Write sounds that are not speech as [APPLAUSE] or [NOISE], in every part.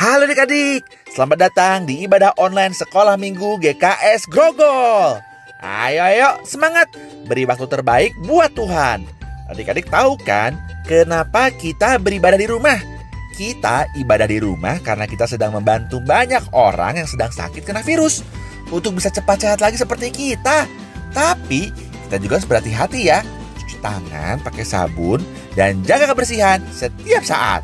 Halo adik-adik, selamat datang di ibadah online Sekolah Minggu GKS Grogol. Ayo, ayo, semangat, beri waktu terbaik buat Tuhan. Adik-adik tahu kan, kenapa kita beribadah di rumah? Kita ibadah di rumah karena kita sedang membantu banyak orang yang sedang sakit kena virus. Untuk bisa cepat sehat lagi seperti kita. Tapi, kita juga harus berhati-hati ya, tangan pakai sabun, dan jaga kebersihan setiap saat.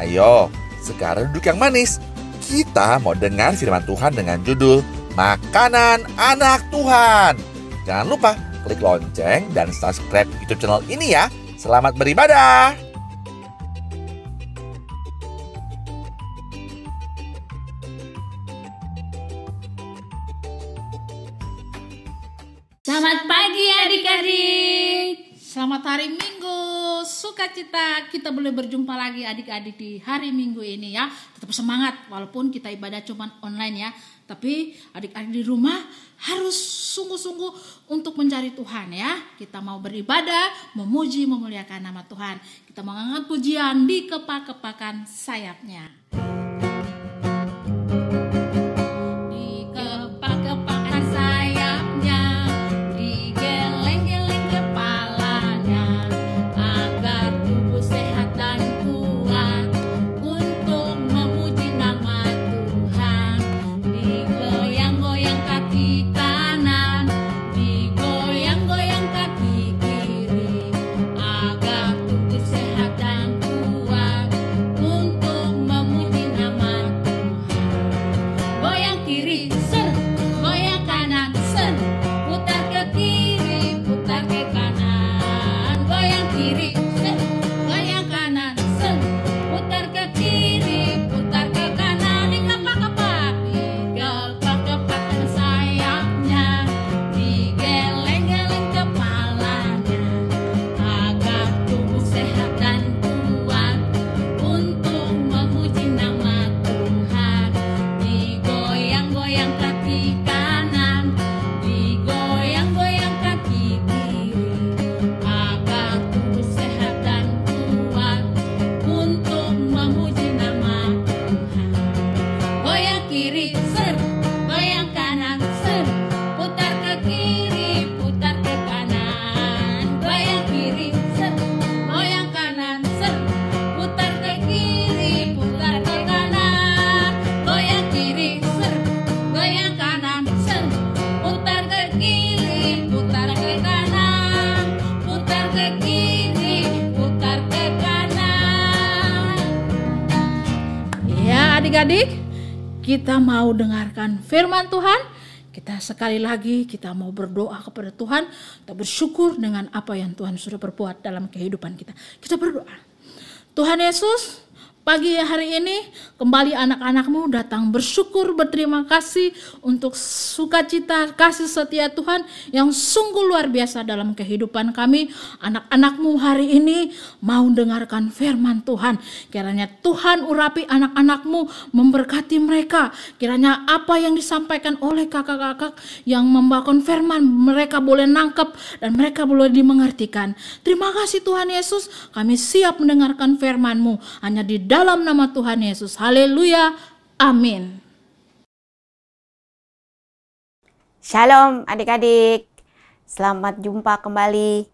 Ayo, sekarang duduk yang manis. Kita mau dengar firman Tuhan dengan judul Makanan Anak Tuhan. Jangan lupa klik lonceng dan subscribe YouTube channel ini ya. Selamat beribadah. Selamat Selamat hari Minggu, sukacita. Kita boleh berjumpa lagi adik-adik di hari Minggu ini ya. Tetap semangat walaupun kita ibadah cuma online ya. Tapi adik-adik di rumah harus sungguh-sungguh untuk mencari Tuhan ya. Kita mau beribadah, memuji, memuliakan nama Tuhan. Kita mengangkat pujian di kepak-kepakan sayapnya. adik-adik, kita mau dengarkan firman Tuhan. Kita sekali lagi kita mau berdoa kepada Tuhan, kita bersyukur dengan apa yang Tuhan sudah berbuat dalam kehidupan kita. Kita berdoa. Tuhan Yesus, Pagi hari ini kembali anak-anakmu datang bersyukur berterima kasih untuk sukacita kasih setia Tuhan yang sungguh luar biasa dalam kehidupan kami. Anak-anakmu hari ini mau dengarkan firman Tuhan. Kiranya Tuhan urapi anak-anakmu memberkati mereka. Kiranya apa yang disampaikan oleh kakak-kakak yang membawakan firman mereka boleh nangkep dan mereka boleh dimengertikan. Terima kasih Tuhan Yesus kami siap mendengarkan firman-Mu hanya di dalam nama Tuhan Yesus. Haleluya. Amin. Shalom adik-adik. Selamat jumpa kembali.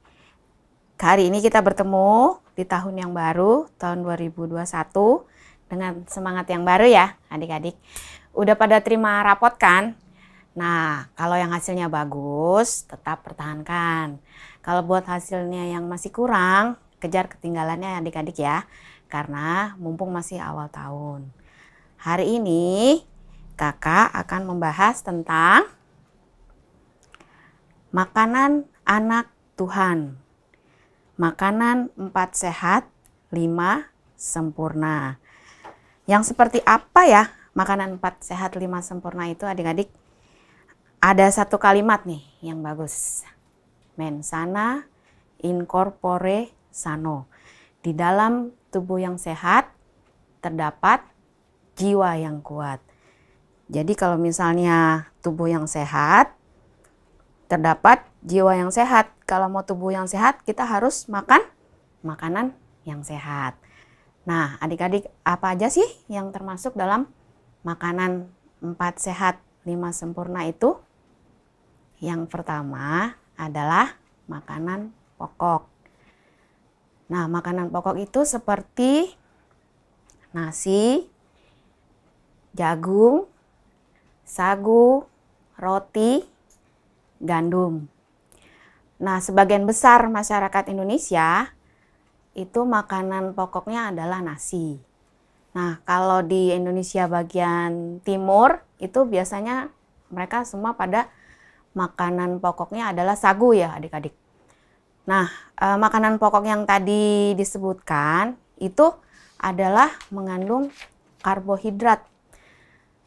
Hari ini kita bertemu di tahun yang baru, tahun 2021 dengan semangat yang baru ya, adik-adik. Udah pada terima rapot kan? Nah, kalau yang hasilnya bagus, tetap pertahankan. Kalau buat hasilnya yang masih kurang, kejar ketinggalannya adik-adik ya karena mumpung masih awal tahun. Hari ini kakak akan membahas tentang makanan anak Tuhan. Makanan empat sehat, lima sempurna. Yang seperti apa ya makanan empat sehat, lima sempurna itu adik-adik? Ada satu kalimat nih yang bagus. Mensana incorpore sano di dalam tubuh yang sehat terdapat jiwa yang kuat. Jadi kalau misalnya tubuh yang sehat terdapat jiwa yang sehat. Kalau mau tubuh yang sehat, kita harus makan makanan yang sehat. Nah, adik-adik, apa aja sih yang termasuk dalam makanan empat sehat, lima sempurna itu? Yang pertama adalah makanan pokok. Nah, makanan pokok itu seperti nasi, jagung, sagu, roti, gandum. Nah, sebagian besar masyarakat Indonesia itu makanan pokoknya adalah nasi. Nah, kalau di Indonesia bagian timur itu biasanya mereka semua pada makanan pokoknya adalah sagu ya adik-adik. Nah, eh, makanan pokok yang tadi disebutkan itu adalah mengandung karbohidrat.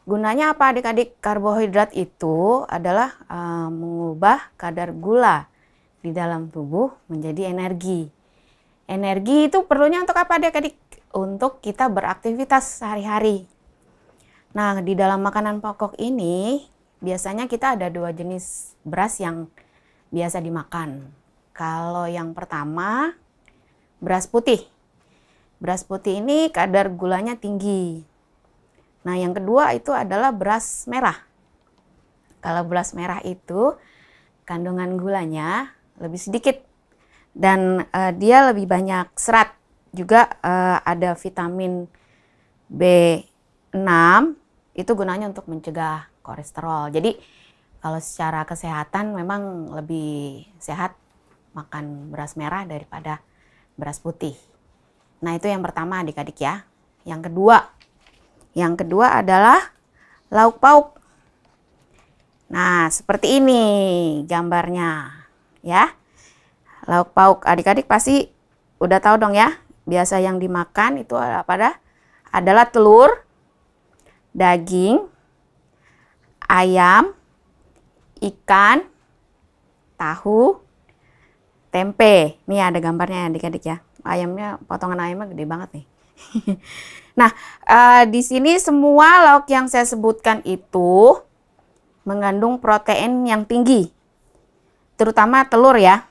Gunanya apa adik-adik? Karbohidrat itu adalah e, mengubah kadar gula di dalam tubuh menjadi energi. Energi itu perlunya untuk apa adik-adik? Untuk kita beraktivitas sehari-hari. Nah, di dalam makanan pokok ini biasanya kita ada dua jenis beras yang biasa dimakan. Kalau yang pertama, beras putih. Beras putih ini kadar gulanya tinggi. Nah, yang kedua itu adalah beras merah. Kalau beras merah itu kandungan gulanya lebih sedikit dan uh, dia lebih banyak serat. Juga uh, ada vitamin B6 itu gunanya untuk mencegah kolesterol. Jadi kalau secara kesehatan memang lebih sehat makan beras merah daripada beras putih. Nah, itu yang pertama adik-adik ya. Yang kedua, yang kedua adalah lauk pauk. Nah, seperti ini gambarnya ya. Lauk pauk adik-adik pasti udah tahu dong ya. Biasa yang dimakan itu pada adalah telur, daging, ayam, ikan, tahu, tempe. Nih ada gambarnya adik-adik ya. Ayamnya potongan ayamnya gede banget nih. [LAUGHS] nah, uh, di sini semua lauk yang saya sebutkan itu mengandung protein yang tinggi. Terutama telur ya.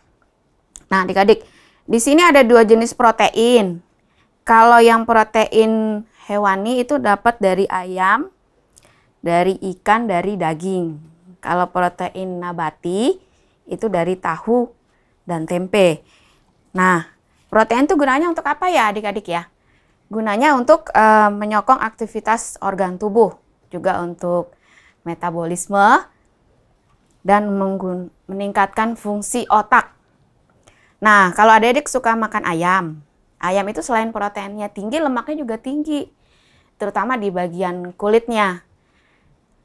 Nah, adik-adik, di sini ada dua jenis protein. Kalau yang protein hewani itu dapat dari ayam, dari ikan, dari daging. Kalau protein nabati itu dari tahu, dan tempe. Nah, protein itu gunanya untuk apa ya adik-adik ya? Gunanya untuk e, menyokong aktivitas organ tubuh, juga untuk metabolisme dan meningkatkan fungsi otak. Nah, kalau adik-adik suka makan ayam, ayam itu selain proteinnya tinggi, lemaknya juga tinggi, terutama di bagian kulitnya.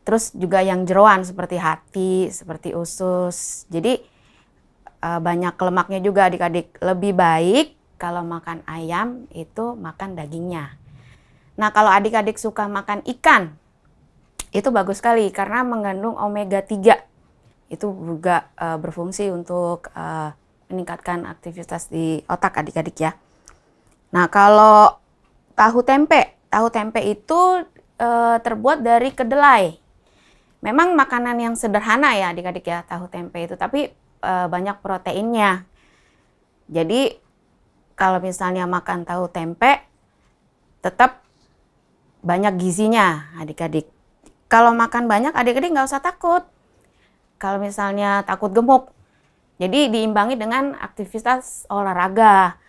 Terus juga yang jeroan seperti hati, seperti usus. Jadi uh, banyak lemaknya juga adik-adik. Lebih baik kalau makan ayam itu makan dagingnya. Nah kalau adik-adik suka makan ikan, itu bagus sekali karena mengandung omega 3. Itu juga uh, berfungsi untuk uh, meningkatkan aktivitas di otak adik-adik ya. Nah kalau tahu tempe, tahu tempe itu e, terbuat dari kedelai memang makanan yang sederhana ya adik-adik ya tahu tempe itu tapi uh, banyak proteinnya. Jadi kalau misalnya makan tahu tempe tetap banyak gizinya adik-adik. Kalau makan banyak adik-adik nggak usah takut. Kalau misalnya takut gemuk. Jadi diimbangi dengan aktivitas olahraga.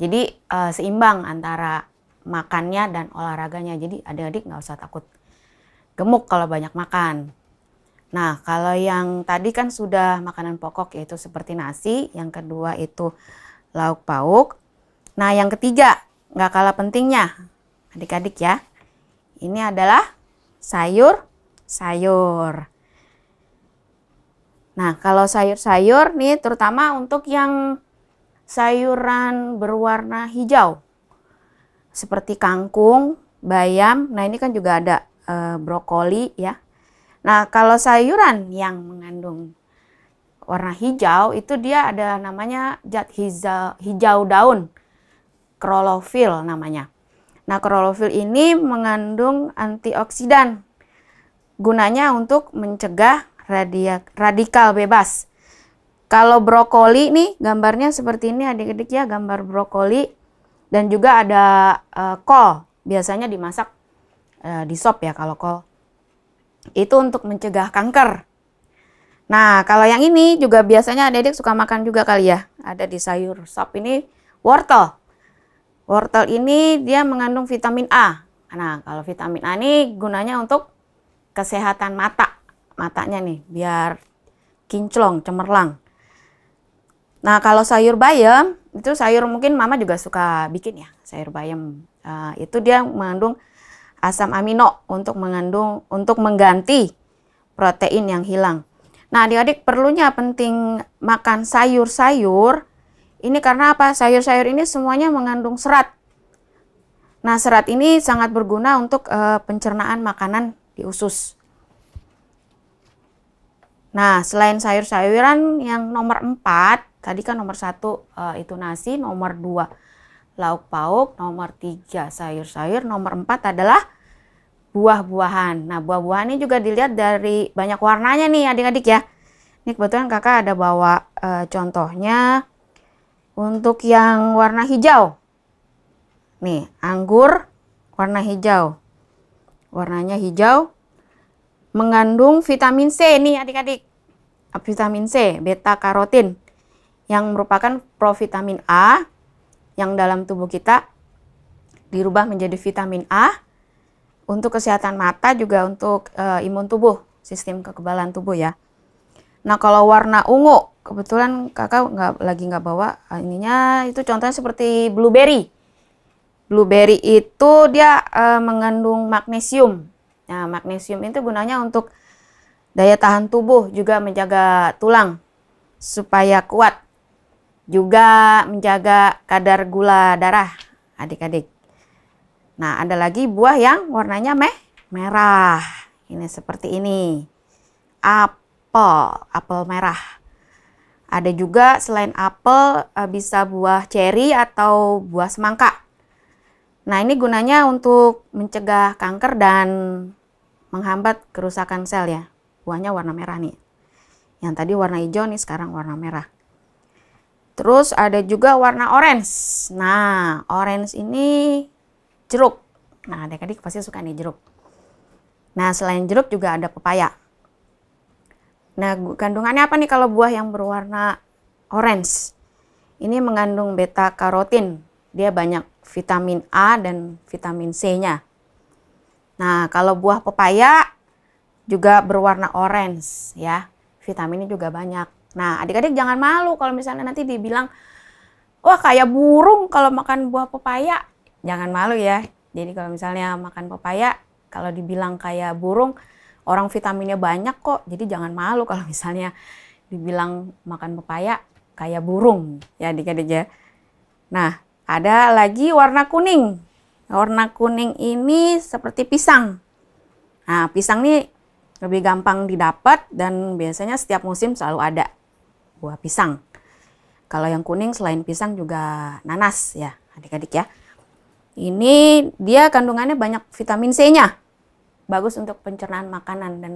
Jadi uh, seimbang antara makannya dan olahraganya. Jadi adik-adik nggak usah takut gemuk kalau banyak makan. Nah, kalau yang tadi kan sudah makanan pokok yaitu seperti nasi, yang kedua itu lauk pauk. Nah, yang ketiga, nggak kalah pentingnya, adik-adik ya, ini adalah sayur, sayur. Nah, kalau sayur-sayur nih terutama untuk yang sayuran berwarna hijau. Seperti kangkung, bayam, nah ini kan juga ada e, brokoli ya. Nah, kalau sayuran yang mengandung warna hijau itu dia ada namanya zat hijau, hijau daun, klorofil namanya. Nah, klorofil ini mengandung antioksidan gunanya untuk mencegah radikal bebas. Kalau brokoli nih gambarnya seperti ini adik-adik ya gambar brokoli dan juga ada uh, kol biasanya dimasak uh, di sop ya kalau kol. Itu untuk mencegah kanker. Nah, kalau yang ini juga biasanya adik-adik suka makan juga kali ya. Ada di sayur sop ini wortel. Wortel ini dia mengandung vitamin A. Nah, kalau vitamin A ini gunanya untuk kesehatan mata. Matanya nih, biar kinclong, cemerlang. Nah, kalau sayur bayam, itu sayur mungkin mama juga suka bikin ya, sayur bayam. Uh, itu dia mengandung asam amino untuk mengandung untuk mengganti protein yang hilang. Nah, adik-adik perlunya penting makan sayur-sayur. Ini karena apa? Sayur-sayur ini semuanya mengandung serat. Nah, serat ini sangat berguna untuk e, pencernaan makanan di usus. Nah, selain sayur-sayuran yang nomor 4, tadi kan nomor 1 e, eh, itu nasi, nomor 2 lauk pauk, nomor tiga sayur-sayur, nomor empat adalah buah-buahan. Nah, buah-buahan ini juga dilihat dari banyak warnanya nih adik-adik ya. Ini kebetulan kakak ada bawa e, contohnya untuk yang warna hijau. Nih, anggur warna hijau. Warnanya hijau mengandung vitamin C nih adik-adik. Vitamin C, beta karotin yang merupakan provitamin A yang dalam tubuh kita dirubah menjadi vitamin A untuk kesehatan mata juga untuk e, imun tubuh sistem kekebalan tubuh ya nah kalau warna ungu kebetulan kakak nggak lagi nggak bawa eh, ininya itu contohnya seperti blueberry blueberry itu dia e, mengandung magnesium nah magnesium itu gunanya untuk daya tahan tubuh juga menjaga tulang supaya kuat juga menjaga kadar gula darah adik-adik. Nah, ada lagi buah yang warnanya meh merah. Ini seperti ini. Apel, apel merah. Ada juga selain apel eh, bisa buah ceri atau buah semangka. Nah, ini gunanya untuk mencegah kanker dan menghambat kerusakan sel ya. Buahnya warna merah nih. Yang tadi warna hijau nih sekarang warna merah. Terus ada juga warna orange. Nah, orange ini jeruk. Nah, adik-adik pasti suka nih jeruk. Nah, selain jeruk juga ada pepaya. Nah, kandungannya apa nih kalau buah yang berwarna orange? Ini mengandung beta karotin. Dia banyak vitamin A dan vitamin C-nya. Nah, kalau buah pepaya juga berwarna orange ya. Vitaminnya juga banyak. Nah, adik-adik jangan malu kalau misalnya nanti dibilang, wah kayak burung kalau makan buah pepaya. Jangan malu ya. Jadi kalau misalnya makan pepaya, kalau dibilang kayak burung, orang vitaminnya banyak kok. Jadi jangan malu kalau misalnya dibilang makan pepaya kayak burung ya adik-adik ya. Nah, ada lagi warna kuning. Warna kuning ini seperti pisang. Nah, pisang ini lebih gampang didapat dan biasanya setiap musim selalu ada buah pisang. Kalau yang kuning selain pisang juga nanas ya, adik-adik ya. Ini dia kandungannya banyak vitamin C-nya. Bagus untuk pencernaan makanan dan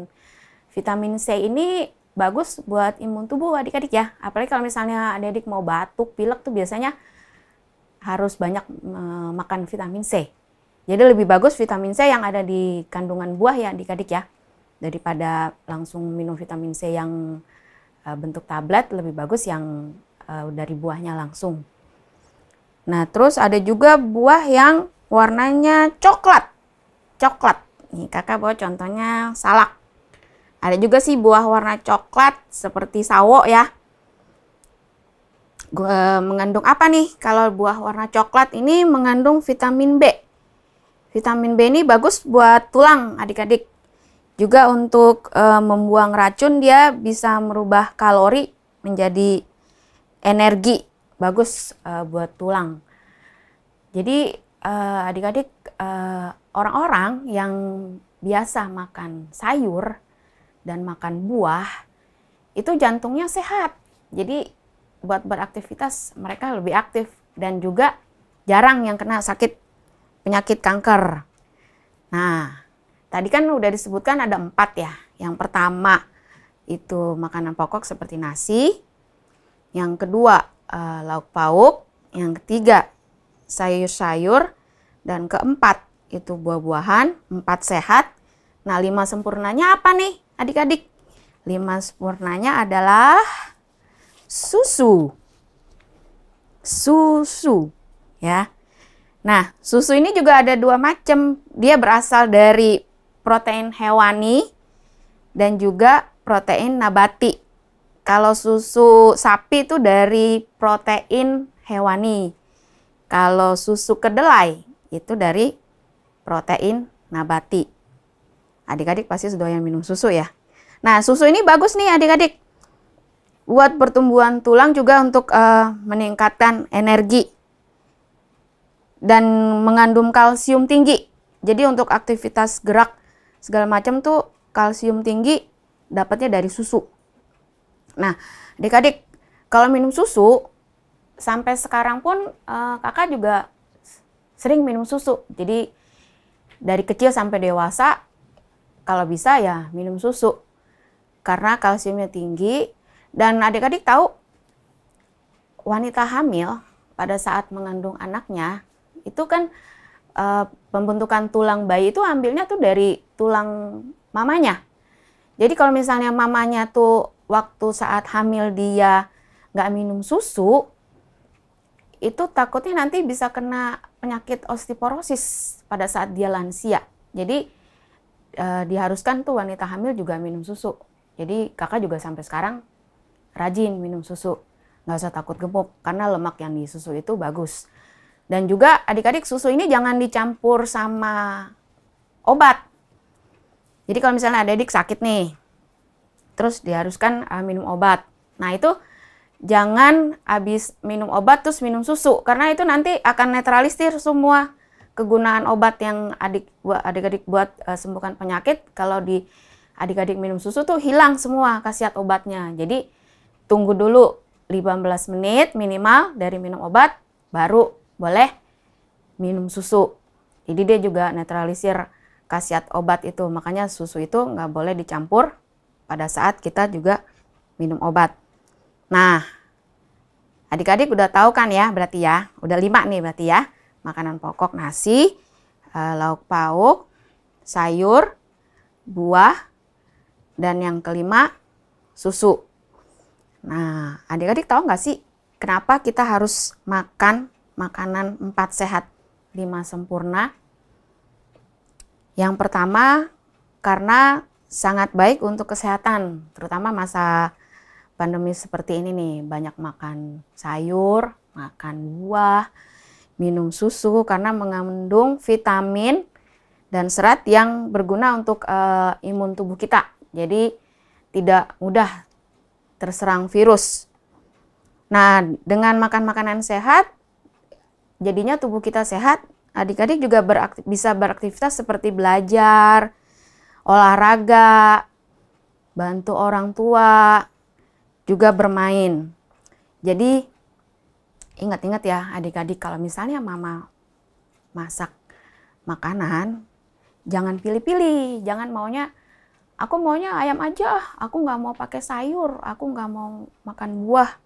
vitamin C ini bagus buat imun tubuh adik-adik ya. Apalagi kalau misalnya adik-adik mau batuk, pilek tuh biasanya harus banyak makan vitamin C. Jadi lebih bagus vitamin C yang ada di kandungan buah ya adik-adik ya. Daripada langsung minum vitamin C yang Eh, bentuk tablet lebih bagus yang uh, dari buahnya langsung. Nah, terus ada juga buah yang warnanya coklat. Coklat. Nih, Kakak bawa contohnya salak. Ada juga sih buah warna coklat seperti sawo ya. Gua, eh, mengandung apa nih? Kalau buah warna coklat ini mengandung vitamin B. Vitamin B ini bagus buat tulang adik-adik juga untuk e, membuang racun dia bisa merubah kalori menjadi energi. Bagus e, buat tulang. Jadi eh, adik-adik e, orang-orang yang biasa makan sayur dan makan buah itu jantungnya sehat. Jadi buat beraktivitas mereka lebih aktif dan juga jarang yang kena sakit penyakit kanker. Nah, Tadi kan udah disebutkan ada empat ya. Yang pertama itu makanan pokok seperti nasi. Yang kedua eh, lauk pauk. Yang ketiga sayur-sayur. Dan keempat itu buah-buahan. Empat sehat. Nah lima sempurnanya apa nih adik-adik? Lima sempurnanya adalah susu. Susu ya. Nah, susu ini juga ada dua macam. Dia berasal dari protein hewani dan juga protein nabati. Kalau susu sapi itu dari protein hewani. Kalau susu kedelai itu dari protein nabati. Adik-adik pasti sudah yang minum susu ya. Nah, susu ini bagus nih adik-adik. Buat pertumbuhan tulang juga untuk uh, meningkatkan energi dan mengandung kalsium tinggi. Jadi untuk aktivitas gerak segala macam tuh kalsium tinggi dapatnya dari susu. Nah, adik-adik, kalau minum susu, sampai sekarang pun uh, kakak juga sering minum susu. Jadi, dari kecil sampai dewasa, kalau bisa ya minum susu. Karena kalsiumnya tinggi, dan adik-adik tahu, wanita hamil pada saat mengandung anaknya, itu kan uh, pembentukan tulang bayi itu ambilnya tuh dari tulang mamanya. Jadi kalau misalnya mamanya tuh waktu saat hamil dia nggak minum susu, itu takutnya nanti bisa kena penyakit osteoporosis pada saat dia lansia. Jadi eh, diharuskan tuh wanita hamil juga minum susu. Jadi kakak juga sampai sekarang rajin minum susu, nggak usah takut gemuk karena lemak yang di susu itu bagus. Dan juga adik-adik susu ini jangan dicampur sama obat. Jadi kalau misalnya adik-adik sakit nih, terus diharuskan uh, minum obat. Nah itu jangan habis minum obat terus minum susu. Karena itu nanti akan netralisir semua kegunaan obat yang adik adik-adik buat uh, sembuhkan penyakit. Kalau di adik-adik minum susu tuh hilang semua khasiat obatnya. Jadi tunggu dulu 15 menit minimal dari minum obat baru boleh minum susu. Jadi dia juga netralisir khasiat obat itu. Makanya susu itu nggak boleh dicampur pada saat kita juga minum obat. Nah, adik-adik udah tahu kan ya berarti ya. Udah lima nih berarti ya. Makanan pokok nasi, eh, lauk pauk, sayur, buah, dan yang kelima susu. Nah, adik-adik tahu nggak sih kenapa kita harus makan makanan 4 sehat 5 sempurna. Yang pertama karena sangat baik untuk kesehatan, terutama masa pandemi seperti ini nih, banyak makan sayur, makan buah, minum susu karena mengandung vitamin dan serat yang berguna untuk uh, imun tubuh kita. Jadi tidak mudah terserang virus. Nah, dengan makan makanan sehat Jadinya tubuh kita sehat, adik-adik juga beraktif, bisa beraktivitas seperti belajar, olahraga, bantu orang tua, juga bermain. Jadi ingat-ingat ya adik-adik kalau misalnya mama masak makanan, jangan pilih-pilih, jangan maunya aku maunya ayam aja, aku nggak mau pakai sayur, aku nggak mau makan buah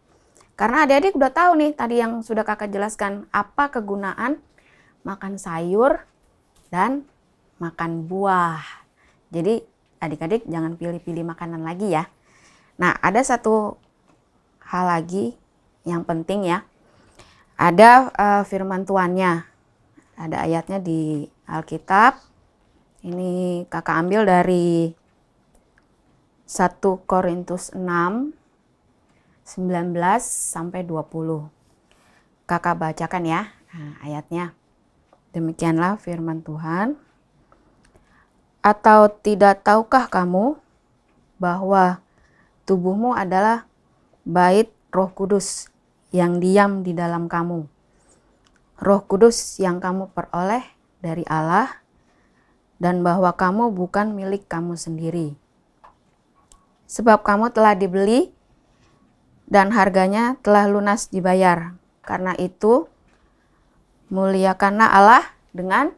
karena adik-adik udah tahu nih tadi yang sudah kakak jelaskan apa kegunaan makan sayur dan makan buah. Jadi adik-adik jangan pilih-pilih makanan lagi ya. Nah ada satu hal lagi yang penting ya. Ada uh, firman Tuannya, ada ayatnya di Alkitab. Ini kakak ambil dari 1 Korintus 6 19 sampai 20. Kakak bacakan ya nah, ayatnya. Demikianlah firman Tuhan. Atau tidak tahukah kamu bahwa tubuhmu adalah bait Roh Kudus yang diam di dalam kamu? Roh Kudus yang kamu peroleh dari Allah dan bahwa kamu bukan milik kamu sendiri. Sebab kamu telah dibeli dan harganya telah lunas dibayar. Karena itu, muliakanlah Allah dengan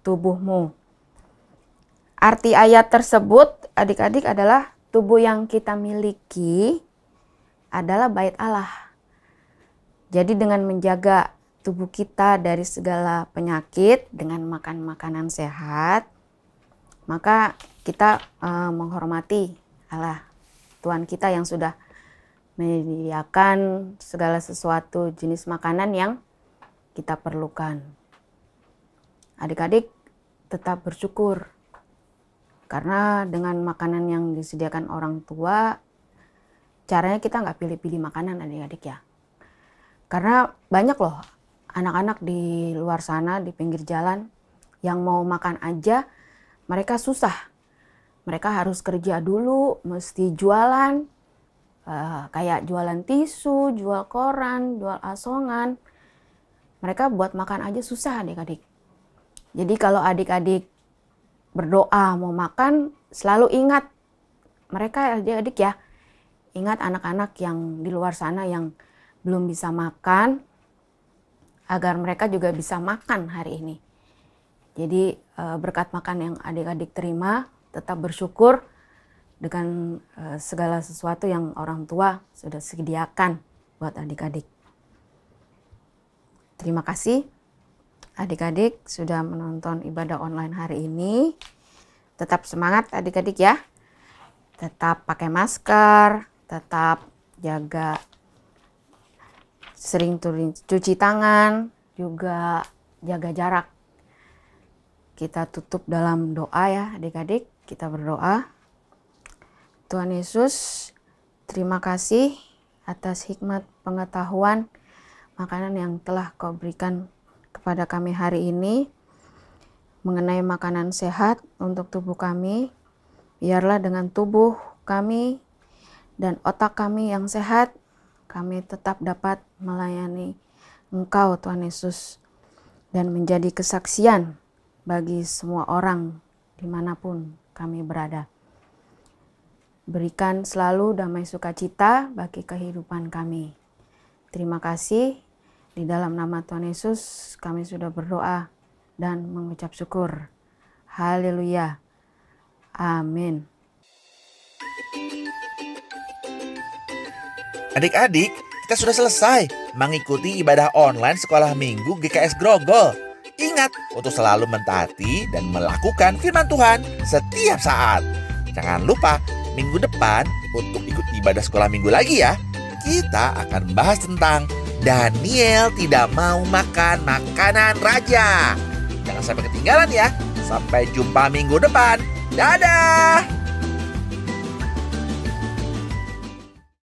tubuhmu. Arti ayat tersebut, adik-adik, adalah tubuh yang kita miliki adalah bait Allah. Jadi dengan menjaga tubuh kita dari segala penyakit dengan makan makanan sehat, maka kita e, menghormati Allah Tuhan kita yang sudah menyediakan segala sesuatu jenis makanan yang kita perlukan. Adik-adik tetap bersyukur karena dengan makanan yang disediakan orang tua, caranya kita nggak pilih-pilih makanan adik-adik ya. Karena banyak loh anak-anak di luar sana di pinggir jalan yang mau makan aja mereka susah. Mereka harus kerja dulu, mesti jualan, Eh, kayak jualan tisu, jual koran, jual asongan. Mereka buat makan aja susah adik-adik. Jadi kalau adik-adik berdoa mau makan, selalu ingat mereka adik-adik ya. Ingat anak-anak yang di luar sana yang belum bisa makan agar mereka juga bisa makan hari ini. Jadi eh, berkat makan yang adik-adik terima tetap bersyukur dengan uh, segala sesuatu yang orang tua sudah sediakan buat adik-adik. Terima kasih adik-adik sudah menonton ibadah online hari ini. Tetap semangat adik-adik ya. Tetap pakai masker, tetap jaga sering cuci tangan, juga jaga jarak. Kita tutup dalam doa ya adik-adik. Kita berdoa. Tuhan Yesus, terima kasih atas hikmat pengetahuan makanan yang telah kau berikan kepada kami hari ini mengenai makanan sehat untuk tubuh kami. Biarlah dengan tubuh kami dan otak kami yang sehat, kami tetap dapat melayani Engkau Tuhan Yesus dan menjadi kesaksian bagi semua orang dimanapun kami berada. Berikan selalu damai sukacita bagi kehidupan kami. Terima kasih. Di dalam nama Tuhan Yesus kami sudah berdoa dan mengucap syukur. Haleluya. Amin. Adik-adik, kita sudah selesai mengikuti ibadah online sekolah minggu GKS Grogol. Ingat untuk selalu mentaati dan melakukan firman Tuhan setiap saat. Jangan lupa Minggu depan untuk ikut ibadah sekolah minggu lagi ya. Kita akan bahas tentang Daniel tidak mau makan makanan raja. Jangan sampai ketinggalan ya. Sampai jumpa minggu depan. Dadah!